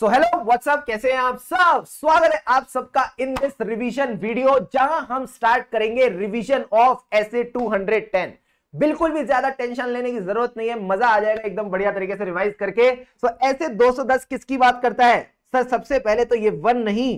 so hello what's up कैसे हैं आप सब स्वागत है आप सबका इन दिस रिवीजन वीडियो जहां हम स्टार्ट करेंगे रिवीजन ऑफ एसे 210 बिल्कुल भी ज्यादा टेंशन लेने की जरूरत नहीं है मजा आ जाएगा एकदम बढ़िया तरीके से रिवाइज करके सो so, ऐसे 210 किसकी बात करता है सर सबसे पहले तो ये वन नहीं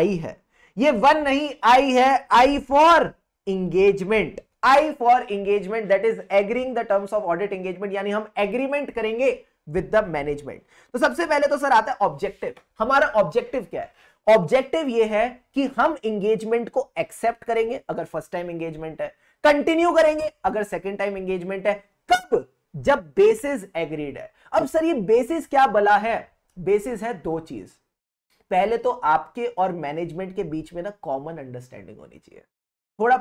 आई है ये वन नहीं आई है I for engagement I for engagement that is agreeing the terms of audit engagement यानी हम एग्रीमेंट करेंगे विद द मैनेजमेंट तो सबसे पहले तो सर आता है ऑब्जेक्टिव हमारा ऑब्जेक्टिव क्या है ऑब्जेक्टिव ये है कि हम एंगेजमेंट को एक्सेप्ट करेंगे अगर फर्स्ट टाइम एंगेजमेंट है कंटिन्यू करेंगे अगर सेकेंड टाइम एंगेजमेंट है कब जब बेसिस एग्रीड है अब सर ये बेसिस क्या बला है बेसिस है दो चीज पहले तो आपके और मैनेजमेंट के बीच में ना कॉमन अंडरस्टैंडिंग होनी चाहिए थोड़ा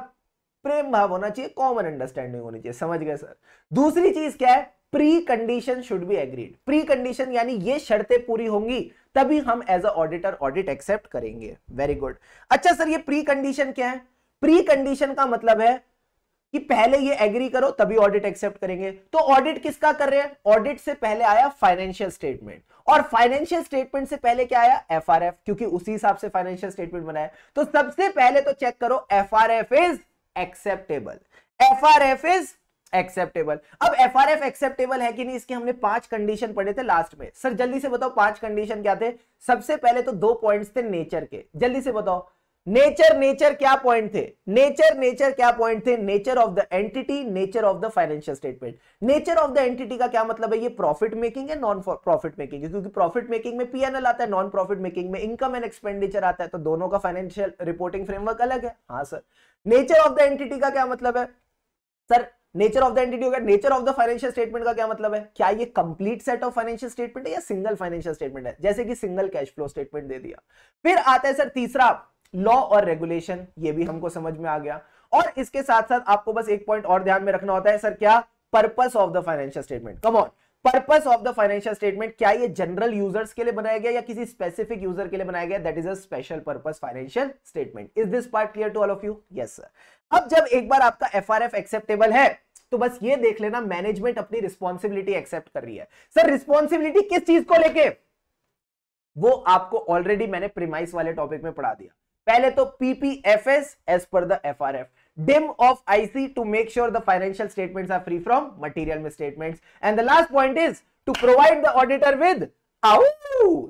प्रेम भाव होना चाहिए कॉमन अंडरस्टैंडिंग होनी चाहिए समझ गए सर दूसरी चीज क्या है pre condition should be agreed pre condition यानी ये शर्तें पूरी होंगी तभी हम as a auditor audit accept करेंगे वेरी गुड अच्छा सर ये प्री कंडीशन क्या है प्री कंडीशन का मतलब है कि पहले ये एग्री करो तभी ऑडिट एक्सेप्ट करेंगे तो ऑडिट किसका कर रहे हैं ऑडिट से पहले आया फाइनेंशियल स्टेटमेंट और फाइनेंशियल स्टेटमेंट से पहले क्या आया एफआरएफ क्योंकि उसी हिसाब से फाइनेंशियल स्टेटमेंट बनाया तो सबसे पहले तो चेक करो FRF is acceptable F R F is acceptable अब एफ आर एफ एक्सेप्टेबल है कि नहीं इसके हमने पांच कंडीशन पढ़े थे लास्ट में सर जल्दी से बताओ पांच कंडीशन क्या थे सबसे पहले तो दो पॉइंट्स थे नेचर के जल्दी से बताओ नेचर नेचर क्या पॉइंट थे नेचर नेचर क्या पॉइंट थे nature of the entity nature of the financial statement nature of the entity का क्या मतलब है ये प्रॉफिट मेकिंग है नॉन प्रॉफिट मेकिंग है क्योंकि प्रॉफिट मेकिंग में पीएनएल आता है नॉन प्रॉफिट मेकिंग में इनकम एंड एक्सपेंडिचर आता है तो दोनों का फाइनेंशियल रिपोर्टिंग फ्रेमवर्क अलग है हाँ sir nature of the entity का क्या मतलब है sir nature of the entity होगा nature of the financial statement का क्या मतलब है क्या ये complete set of financial statement है या सिंगल फाइनेंशियल स्टेटमेंट है जैसे कि सिंगल कैश फ्लो स्टेटमेंट दे दिया फिर आता है सर तीसरा लॉ और रेगुलेशन ये भी हमको समझ में आ गया और इसके साथ साथ आपको बस एक पॉइंट और ध्यान में रखना होता है सर क्या purpose of the financial statement come on purpose of the financial statement क्या ये जनरल यूजर्स के लिए बनाया गया या किसी स्पेसिफिक यूजर के लिए बनाया गया that is a special purpose financial statement is this part clear to all of you yes sir अब जब एक बार आपका एफ एक्सेप्टेबल है तो बस ये देख लेना मैनेजमेंट अपनी रिस्पॉन्सिबिलिटी एक्सेप्ट कर रही है सर रिस्पॉन्सिबिलिटी किस चीज को लेके वो आपको ऑलरेडी मैंने प्रिमाइस वाले टॉपिक में पढ़ा दिया पहले तो पीपीएफएस एस पर the F dim of IC two make sure the financial statement are free from material में statement and the last point is to provide the auditor with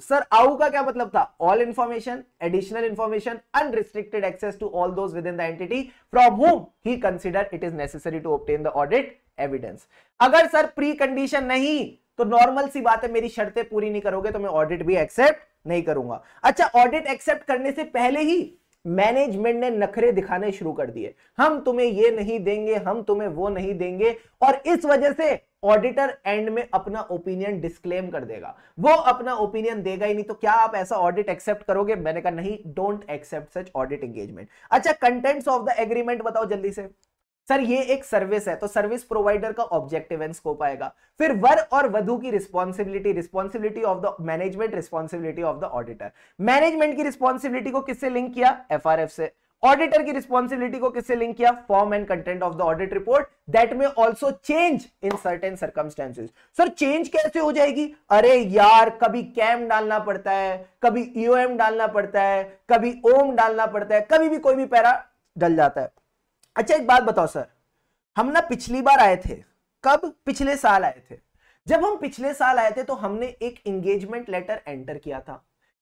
sir आउ का क्या मतलब था all information additional information unrestricted access to all those with in the entity from home he consider it is necessary to obtain the audit evidence अगर sir pre condition नहीं तो normal सी बात है मेरी शर्तें पूरी नहीं करोगे तो मैं ऑडिट भी एक्सेप्ट नहीं करूंगा अच्छा ऑडिट एक्सेप्ट करने से पहले ही मैनेजमेंट ने नखरे दिखाने शुरू कर दिए हम तुम्हें ये नहीं देंगे हम तुम्हें वो नहीं देंगे और इस वजह से ऑडिटर एंड में अपना ओपिनियन डिस्क्लेम कर देगा वो अपना ओपिनियन देगा ही नहीं तो क्या आप ऐसा ऑडिट एक्सेप्ट करोगे मैंने कहा नहीं don't accept such audit engagement अच्छा कंटेंट्स ऑफ द एग्रीमेंट बताओ जल्दी से सर ये एक सर्विस है तो सर्विस प्रोवाइडर का ऑब्जेक्टिव एंड स्कोप आएगा फिर वर और वधु की responsibility responsibility of the management responsibility of the auditor management की रिस्पॉन्सिबिलिटी को किससे लिंक किया एफआरएफ से ऑडिटर की रिस्पॉन्सिबिलिटी को किससे लिंक किया form and content of the audit report that में also change in certain circumstances sir change कैसे हो जाएगी अरे यार कभी कैम डालना पड़ता है कभी ईओएम e डालना पड़ता है कभी ओम डालना पड़ता है कभी भी कोई भी पैरा डल जाता है अच्छा एक बात बताओ सर हम ना पिछली बार आए थे कब पिछले साल आए थे जब हम पिछले साल आए थे तो हमने एक एंगेजमेंट लेटर एंटर किया था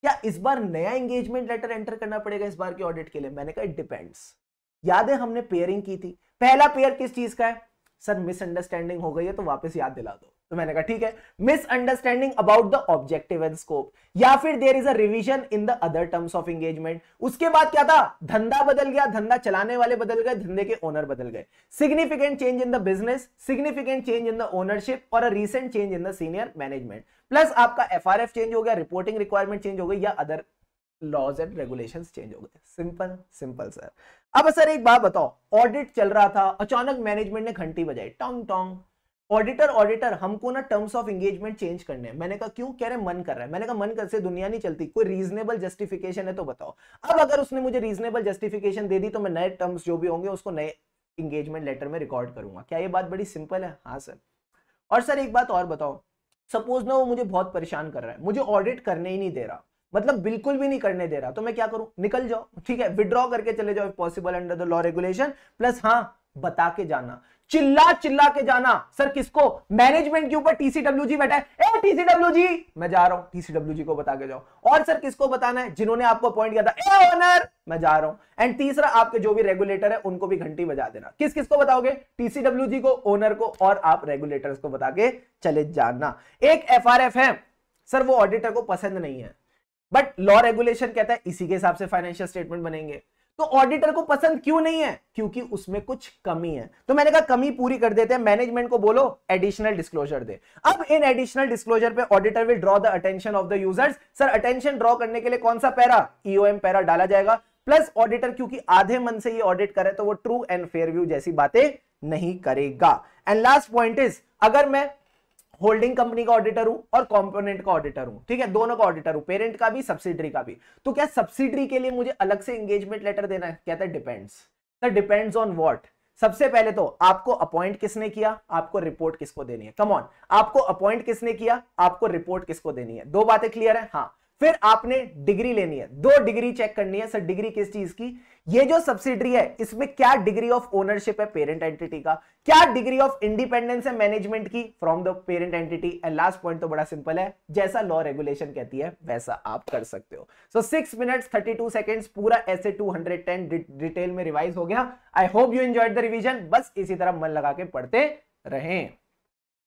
क्या इस बार नया एंगेजमेंट लेटर एंटर करना पड़ेगा इस बार के ऑडिट के लिए मैंने कहा इट डिपेंड्स याद है हमने पेयरिंग की थी पहला पेयर किस चीज का है सर मिसअंडरस्टैंडिंग हो गई है तो वापस याद दिला दो तो मैंने कहा ठीक है misunderstanding about the objective and scope या फिर there is a revision in the other terms of engagement उसके बाद क्या था धंधा बदल गया धंधा चलाने वाले बदल गए धंधे के ओनर बदल गए significant change in the business significant change in the ownership और a recent change in the senior management plus आपका एफ चेंज हो गया रिपोर्टिंग रिक्वायरमेंट चेंज हो गई या other laws and regulation change हो गए सिंपल सिंपल सर अब सर एक बात बताओ ऑडिट चल रहा था अचानक मैनेजमेंट ने घंटी बजाई टोंग टोंग ऑडिटर ऑडिटर हमको ना टर्म्स ऑफ एंगेजमेंट चेंज करने हैं मैंने कहा क्यों कह रहे मन कर रहा है मैंने कहा मन कर से दुनिया नहीं चलती कोई रीजनेबल जस्टिफिकेशन है तो बताओ अब अगर उसने मुझे रीजनेबल जस्टिफिकेशन दे दी तो मैं नए टर्म्स जो भी होंगे उसको नए इंगेजमेंट लेटर में रिकॉर्ड करूंगा क्या ये बात बड़ी सिंपल है हाँ सर और सर एक बात और बताओ सपोज ना वो मुझे बहुत परेशान कर रहा है मुझे ऑडिट करने ही नहीं दे रहा मतलब बिल्कुल भी नहीं करने दे रहा तो मैं क्या करूं निकल जाओ ठीक है विड्रॉ करके चले जाओ possible under the law regulation plus हाँ बता के जाना चिल्ला चिल्ला के जाना सर किसको मैनेजमेंट के ऊपर टीसीडब्ल्यू जी बैठा है ए टीसीडब्ल्यू जी मैं जा रहा हूं टीसीडब्ल्यू जी को बता के जाओ और सर किसको बताना है जिन्होंने आपको अपॉइंट किया था ए ओनर मैं जा रहा हूं एंड तीसरा आपके जो भी रेगुलेटर है उनको भी घंटी बजा देना किस किस को बताओगे टीसीडब्ल्यू जी को ओनर को और आप रेगुलेटर को बता के चले जाना एक एफ है सर वो ऑडिटर को पसंद नहीं है बट लॉ रेगुलेशन कहता है इसी के हिसाब से फाइनेंशियल स्टेटमेंट बनेंगे तो ऑडिटर को पसंद क्यों नहीं है क्योंकि उसमें कुछ कमी है तो मैंने कहा कमी पूरी कर देते हैं मैनेजमेंट को बोलो एडिशनल डिस्क्लोजर दे अब इन एडिशनल डिस्क्लोजर पे auditor will draw the attention of the users sir attention draw करने के लिए कौन सा पैरा ईओएम e पैरा डाला जाएगा प्लस ऑडिटर क्योंकि आधे मन से ये ऑडिट करे तो वो ट्रू एंड फेयर व्यू जैसी बातें नहीं करेगा एंड लास्ट पॉइंट इज अगर मैं होल्डिंग कंपनी का ऑडिटर हूं और कंपोनेंट का ऑडिटर हूं ठीक है दोनों का ऑडिटर हूं पेरेंट का भी सब्सिडरी का भी तो क्या सब्सिडरी के लिए मुझे अलग से एंगेजमेंट लेटर देना है कहता है depends sir depends on what सबसे पहले तो आपको अपॉइंट किसने किया आपको रिपोर्ट किसको देनी है कम ऑन आपको अपॉइंट किसने किया आपको रिपोर्ट किसको देनी है दो बातें क्लियर है हाँ फिर आपने डिग्री लेनी है दो डिग्री चेक करनी है सर डिग्री किस चीज की ये जो सब्सिडरी है इसमें क्या डिग्री ऑफ ओनरशिप है पेरेंट एंटिटी का क्या डिग्री ऑफ इंडिपेंडेंस है मैनेजमेंट की from the parent entity and last point तो बड़ा सिंपल है जैसा लॉ रेगुलेशन कहती है वैसा आप कर सकते हो so six minutes thirty two second पूरा ऐसे टू हंड्रेड टेन डिटेल में रिवाइज हो गया I hope you enjoy the revision बस इसी तरह मन लगा के पढ़ते रहें